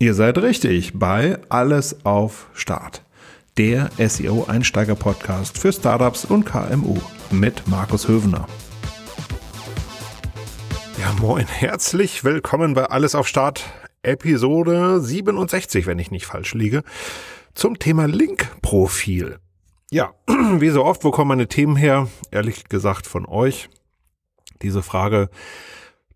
Ihr seid richtig bei Alles auf Start, der SEO-Einsteiger-Podcast für Startups und KMU mit Markus Hövener. Ja, moin, herzlich willkommen bei Alles auf Start, Episode 67, wenn ich nicht falsch liege, zum Thema Link-Profil. Ja, wie so oft, wo kommen meine Themen her? Ehrlich gesagt von euch. Diese Frage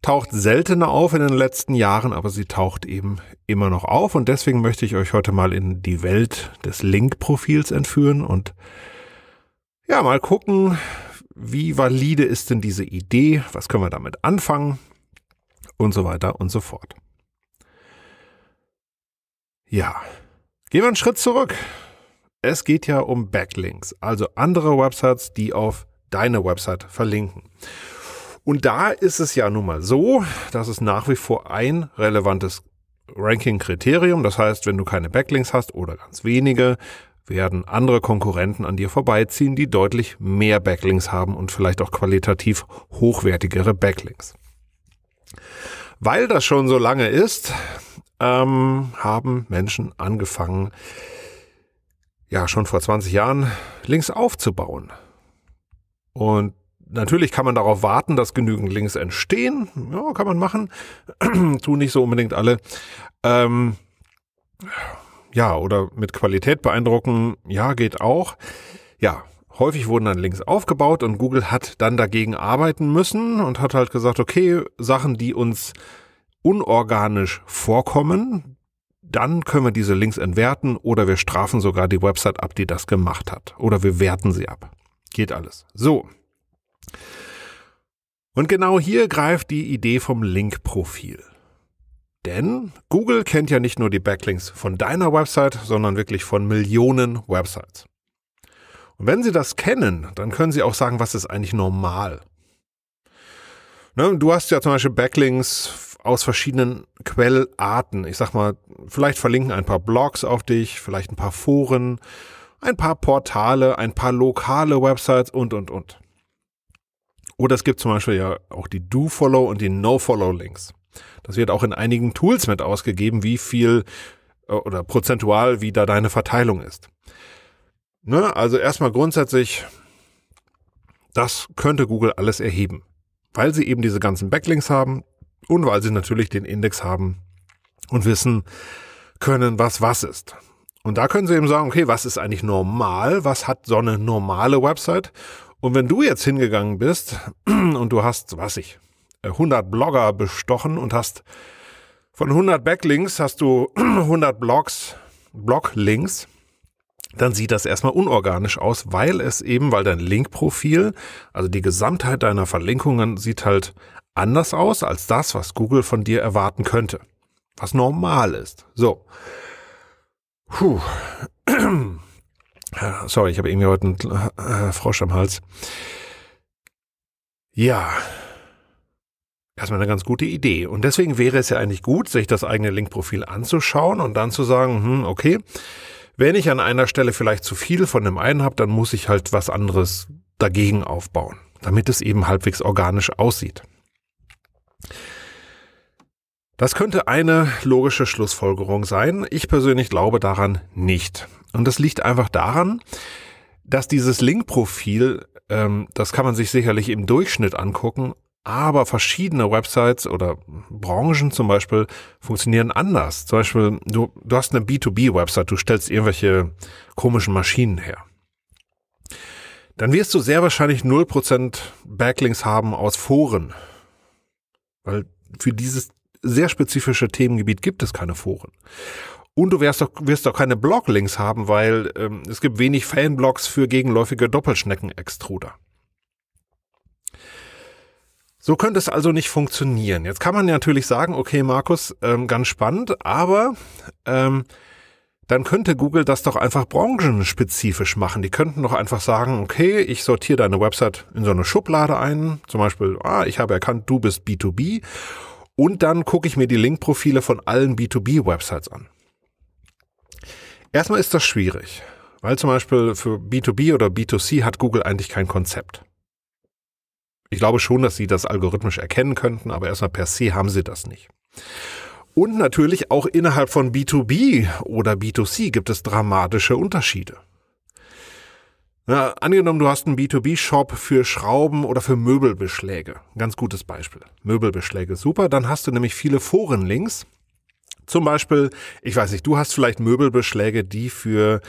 taucht seltener auf in den letzten Jahren, aber sie taucht eben immer noch auf und deswegen möchte ich euch heute mal in die Welt des Link-Profils entführen und ja, mal gucken, wie valide ist denn diese Idee, was können wir damit anfangen und so weiter und so fort. Ja, gehen wir einen Schritt zurück. Es geht ja um Backlinks, also andere Websites, die auf deine Website verlinken. Und da ist es ja nun mal so, dass es nach wie vor ein relevantes Ranking-Kriterium. Das heißt, wenn du keine Backlinks hast oder ganz wenige, werden andere Konkurrenten an dir vorbeiziehen, die deutlich mehr Backlinks haben und vielleicht auch qualitativ hochwertigere Backlinks. Weil das schon so lange ist, ähm, haben Menschen angefangen, ja, schon vor 20 Jahren Links aufzubauen. Und Natürlich kann man darauf warten, dass genügend Links entstehen. Ja, kann man machen. Tun nicht so unbedingt alle. Ähm, ja, oder mit Qualität beeindrucken. Ja, geht auch. Ja, häufig wurden dann Links aufgebaut und Google hat dann dagegen arbeiten müssen und hat halt gesagt, okay, Sachen, die uns unorganisch vorkommen, dann können wir diese Links entwerten oder wir strafen sogar die Website ab, die das gemacht hat. Oder wir werten sie ab. Geht alles. So, und genau hier greift die Idee vom Link-Profil. Denn Google kennt ja nicht nur die Backlinks von deiner Website, sondern wirklich von Millionen Websites. Und wenn sie das kennen, dann können sie auch sagen, was ist eigentlich normal. Ne, du hast ja zum Beispiel Backlinks aus verschiedenen Quellarten. Ich sag mal, vielleicht verlinken ein paar Blogs auf dich, vielleicht ein paar Foren, ein paar Portale, ein paar lokale Websites und, und, und. Oder es gibt zum Beispiel ja auch die Do-Follow und die No-Follow-Links. Das wird auch in einigen Tools mit ausgegeben, wie viel äh, oder prozentual, wie da deine Verteilung ist. Ne? Also erstmal grundsätzlich, das könnte Google alles erheben, weil sie eben diese ganzen Backlinks haben und weil sie natürlich den Index haben und wissen können, was was ist. Und da können sie eben sagen, okay, was ist eigentlich normal? Was hat so eine normale Website? Und wenn du jetzt hingegangen bist und du hast, was ich, 100 äh, Blogger bestochen und hast von 100 Backlinks hast du 100 Blogs, Bloglinks, dann sieht das erstmal unorganisch aus, weil es eben, weil dein Linkprofil, also die Gesamtheit deiner Verlinkungen sieht halt anders aus als das, was Google von dir erwarten könnte. Was normal ist. So. Puh. Sorry, ich habe irgendwie heute einen äh, Frosch am Hals. Ja, erstmal eine ganz gute Idee. Und deswegen wäre es ja eigentlich gut, sich das eigene Linkprofil anzuschauen und dann zu sagen, hm, okay, wenn ich an einer Stelle vielleicht zu viel von dem einen habe, dann muss ich halt was anderes dagegen aufbauen, damit es eben halbwegs organisch aussieht. Das könnte eine logische Schlussfolgerung sein. Ich persönlich glaube daran nicht. Und das liegt einfach daran, dass dieses Link-Profil, ähm, das kann man sich sicherlich im Durchschnitt angucken, aber verschiedene Websites oder Branchen zum Beispiel funktionieren anders. Zum Beispiel, du, du hast eine B2B-Website, du stellst irgendwelche komischen Maschinen her. Dann wirst du sehr wahrscheinlich 0% Backlinks haben aus Foren. Weil für dieses sehr spezifische Themengebiet gibt es keine Foren. Und du wirst doch, wirst doch keine Bloglinks haben, weil ähm, es gibt wenig Fanblogs für gegenläufige Doppelschnecken-Extruder. So könnte es also nicht funktionieren. Jetzt kann man natürlich sagen, okay, Markus, ähm, ganz spannend, aber ähm, dann könnte Google das doch einfach branchenspezifisch machen. Die könnten doch einfach sagen, okay, ich sortiere deine Website in so eine Schublade ein. Zum Beispiel, ah, ich habe erkannt, du bist B2B und dann gucke ich mir die Link-Profile von allen B2B-Websites an. Erstmal ist das schwierig, weil zum Beispiel für B2B oder B2C hat Google eigentlich kein Konzept. Ich glaube schon, dass sie das algorithmisch erkennen könnten, aber erstmal per se haben sie das nicht. Und natürlich auch innerhalb von B2B oder B2C gibt es dramatische Unterschiede. Na, angenommen, du hast einen B2B-Shop für Schrauben oder für Möbelbeschläge. ganz gutes Beispiel. Möbelbeschläge, super. Dann hast du nämlich viele Forenlinks. Zum Beispiel, ich weiß nicht, du hast vielleicht Möbelbeschläge, die für,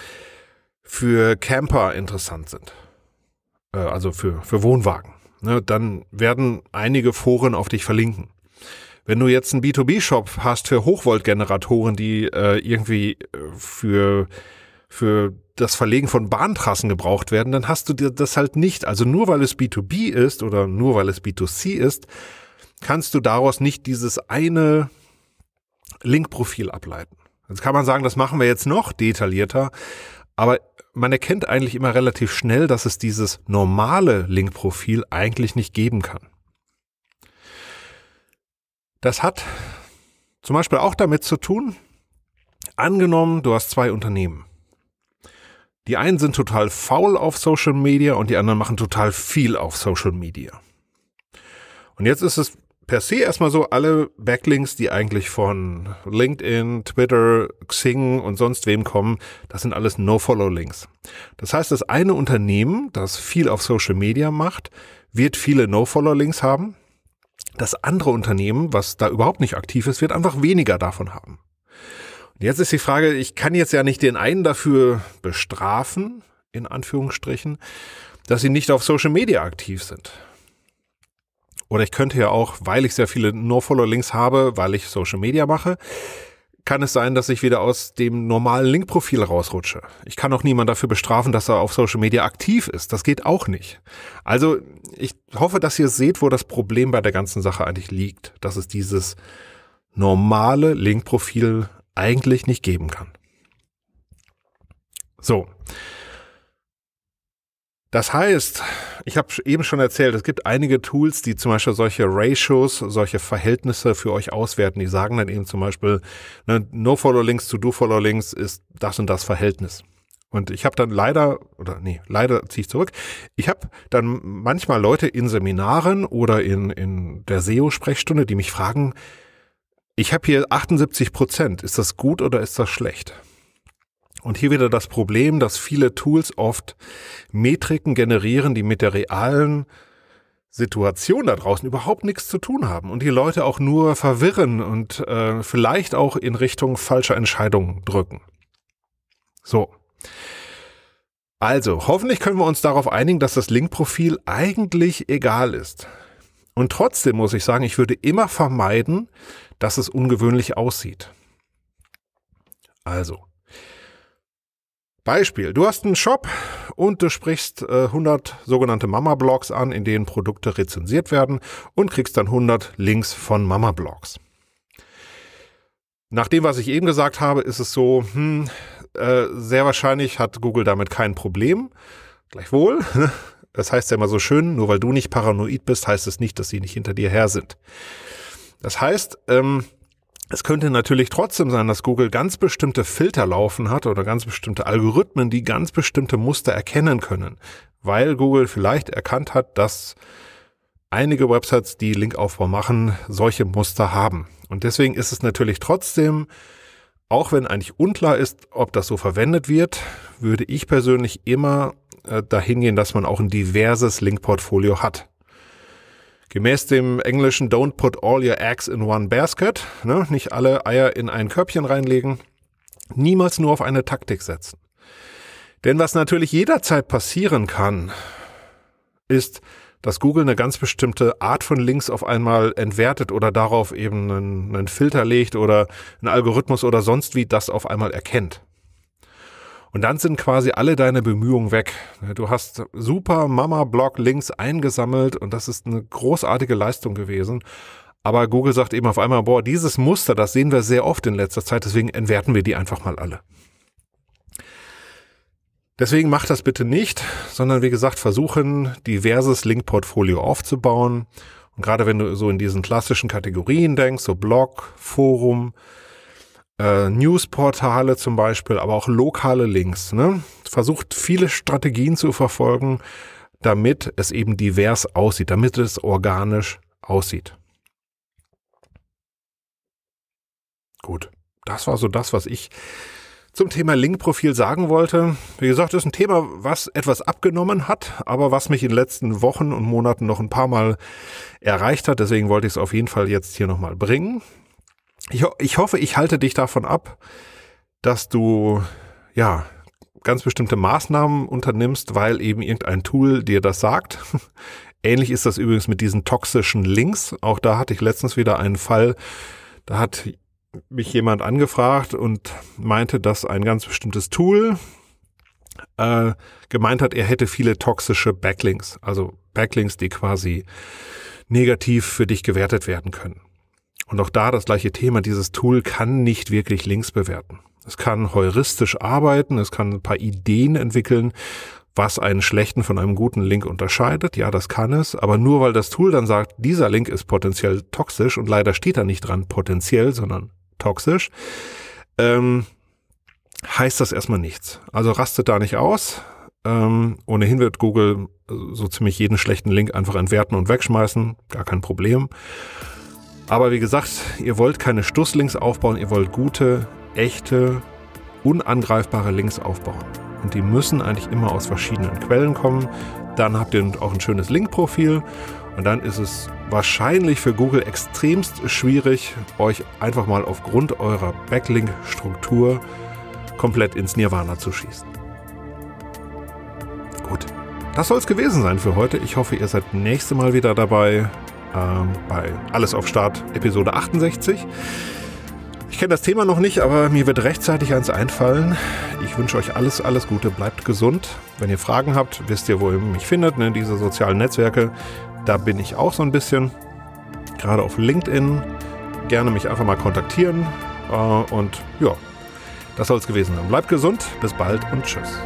für Camper interessant sind. Äh, also für, für Wohnwagen. Ne, dann werden einige Foren auf dich verlinken. Wenn du jetzt einen B2B-Shop hast für Hochvoltgeneratoren, die äh, irgendwie äh, für für das Verlegen von Bahntrassen gebraucht werden, dann hast du dir das halt nicht. Also nur weil es B2B ist oder nur weil es B2C ist, kannst du daraus nicht dieses eine Linkprofil ableiten. Jetzt kann man sagen, das machen wir jetzt noch detaillierter, aber man erkennt eigentlich immer relativ schnell, dass es dieses normale Linkprofil eigentlich nicht geben kann. Das hat zum Beispiel auch damit zu tun, angenommen, du hast zwei Unternehmen. Die einen sind total faul auf Social Media und die anderen machen total viel auf Social Media. Und jetzt ist es per se erstmal so, alle Backlinks, die eigentlich von LinkedIn, Twitter, Xing und sonst wem kommen, das sind alles No-Follow-Links. Das heißt, das eine Unternehmen, das viel auf Social Media macht, wird viele No-Follow-Links haben. Das andere Unternehmen, was da überhaupt nicht aktiv ist, wird einfach weniger davon haben. Und jetzt ist die Frage, ich kann jetzt ja nicht den einen dafür bestrafen, in Anführungsstrichen, dass sie nicht auf Social Media aktiv sind. Oder ich könnte ja auch, weil ich sehr viele No-Follow-Links habe, weil ich Social Media mache, kann es sein, dass ich wieder aus dem normalen Link-Profil rausrutsche. Ich kann auch niemanden dafür bestrafen, dass er auf Social Media aktiv ist. Das geht auch nicht. Also ich hoffe, dass ihr seht, wo das Problem bei der ganzen Sache eigentlich liegt. Dass es dieses normale Link-Profil eigentlich nicht geben kann. So. Das heißt, ich habe eben schon erzählt, es gibt einige Tools, die zum Beispiel solche Ratios, solche Verhältnisse für euch auswerten. Die sagen dann eben zum Beispiel, ne, No-Follow-Links zu Do-Follow-Links ist das und das Verhältnis. Und ich habe dann leider, oder nee, leider ziehe ich zurück, ich habe dann manchmal Leute in Seminaren oder in, in der SEO-Sprechstunde, die mich fragen, ich habe hier 78 Prozent. Ist das gut oder ist das schlecht? Und hier wieder das Problem, dass viele Tools oft Metriken generieren, die mit der realen Situation da draußen überhaupt nichts zu tun haben und die Leute auch nur verwirren und äh, vielleicht auch in Richtung falscher Entscheidungen drücken. So. Also, hoffentlich können wir uns darauf einigen, dass das Link-Profil eigentlich egal ist. Und trotzdem muss ich sagen, ich würde immer vermeiden, dass es ungewöhnlich aussieht. Also, Beispiel, du hast einen Shop und du sprichst äh, 100 sogenannte Mama-Blogs an, in denen Produkte rezensiert werden und kriegst dann 100 Links von Mama-Blogs. Nach dem, was ich eben gesagt habe, ist es so, hm, äh, sehr wahrscheinlich hat Google damit kein Problem. Gleichwohl, das heißt ja immer so schön, nur weil du nicht paranoid bist, heißt es nicht, dass sie nicht hinter dir her sind. Das heißt, ähm, es könnte natürlich trotzdem sein, dass Google ganz bestimmte Filter laufen hat oder ganz bestimmte Algorithmen, die ganz bestimmte Muster erkennen können, weil Google vielleicht erkannt hat, dass einige Websites, die Linkaufbau machen, solche Muster haben. Und deswegen ist es natürlich trotzdem, auch wenn eigentlich unklar ist, ob das so verwendet wird, würde ich persönlich immer äh, dahingehen, dass man auch ein diverses Link-Portfolio hat. Gemäß dem englischen Don't put all your eggs in one basket, ne, nicht alle Eier in ein Körbchen reinlegen, niemals nur auf eine Taktik setzen. Denn was natürlich jederzeit passieren kann, ist, dass Google eine ganz bestimmte Art von Links auf einmal entwertet oder darauf eben einen, einen Filter legt oder einen Algorithmus oder sonst wie das auf einmal erkennt. Und dann sind quasi alle deine Bemühungen weg. Du hast super Mama-Blog-Links eingesammelt und das ist eine großartige Leistung gewesen. Aber Google sagt eben auf einmal, boah, dieses Muster, das sehen wir sehr oft in letzter Zeit, deswegen entwerten wir die einfach mal alle. Deswegen mach das bitte nicht, sondern wie gesagt, versuchen, diverses Link-Portfolio aufzubauen. Und gerade wenn du so in diesen klassischen Kategorien denkst, so Blog, Forum, äh, Newsportale zum Beispiel, aber auch lokale Links. Ne? Versucht viele Strategien zu verfolgen, damit es eben divers aussieht, damit es organisch aussieht. Gut, das war so das, was ich zum Thema Linkprofil sagen wollte. Wie gesagt, das ist ein Thema, was etwas abgenommen hat, aber was mich in den letzten Wochen und Monaten noch ein paar Mal erreicht hat. Deswegen wollte ich es auf jeden Fall jetzt hier nochmal bringen ich, ich hoffe, ich halte dich davon ab, dass du ja ganz bestimmte Maßnahmen unternimmst, weil eben irgendein Tool dir das sagt. Ähnlich ist das übrigens mit diesen toxischen Links. Auch da hatte ich letztens wieder einen Fall, da hat mich jemand angefragt und meinte, dass ein ganz bestimmtes Tool äh, gemeint hat, er hätte viele toxische Backlinks, also Backlinks, die quasi negativ für dich gewertet werden können. Und auch da das gleiche Thema, dieses Tool kann nicht wirklich Links bewerten. Es kann heuristisch arbeiten, es kann ein paar Ideen entwickeln, was einen schlechten von einem guten Link unterscheidet. Ja, das kann es, aber nur weil das Tool dann sagt, dieser Link ist potenziell toxisch und leider steht da nicht dran potenziell, sondern toxisch, ähm, heißt das erstmal nichts. Also rastet da nicht aus. Ähm, ohnehin wird Google so ziemlich jeden schlechten Link einfach entwerten und wegschmeißen, gar kein Problem. Aber wie gesagt, ihr wollt keine Stusslinks aufbauen, ihr wollt gute, echte, unangreifbare Links aufbauen. Und die müssen eigentlich immer aus verschiedenen Quellen kommen. Dann habt ihr auch ein schönes Link-Profil. Und dann ist es wahrscheinlich für Google extremst schwierig, euch einfach mal aufgrund eurer Backlink-Struktur komplett ins Nirvana zu schießen. Gut, das soll es gewesen sein für heute. Ich hoffe, ihr seid nächste Mal wieder dabei. Ähm, bei Alles auf Start Episode 68. Ich kenne das Thema noch nicht, aber mir wird rechtzeitig eins einfallen. Ich wünsche euch alles, alles Gute, bleibt gesund. Wenn ihr Fragen habt, wisst ihr, wo ihr mich findet, ne, diese sozialen Netzwerke. Da bin ich auch so ein bisschen, gerade auf LinkedIn. Gerne mich einfach mal kontaktieren. Äh, und ja, das soll es gewesen sein. Bleibt gesund, bis bald und tschüss.